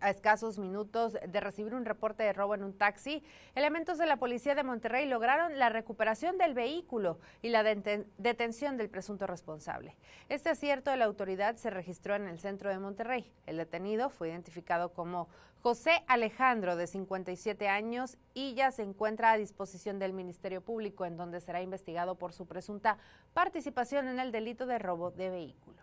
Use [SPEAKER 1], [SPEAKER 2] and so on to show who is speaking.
[SPEAKER 1] A escasos minutos de recibir un reporte de robo en un taxi, elementos de la policía de Monterrey lograron la recuperación del vehículo y la detención del presunto responsable. Este acierto de la autoridad se registró en el centro de Monterrey. El detenido fue identificado como José Alejandro, de 57 años, y ya se encuentra a disposición del Ministerio Público, en donde será investigado por su presunta participación en el delito de robo de vehículo.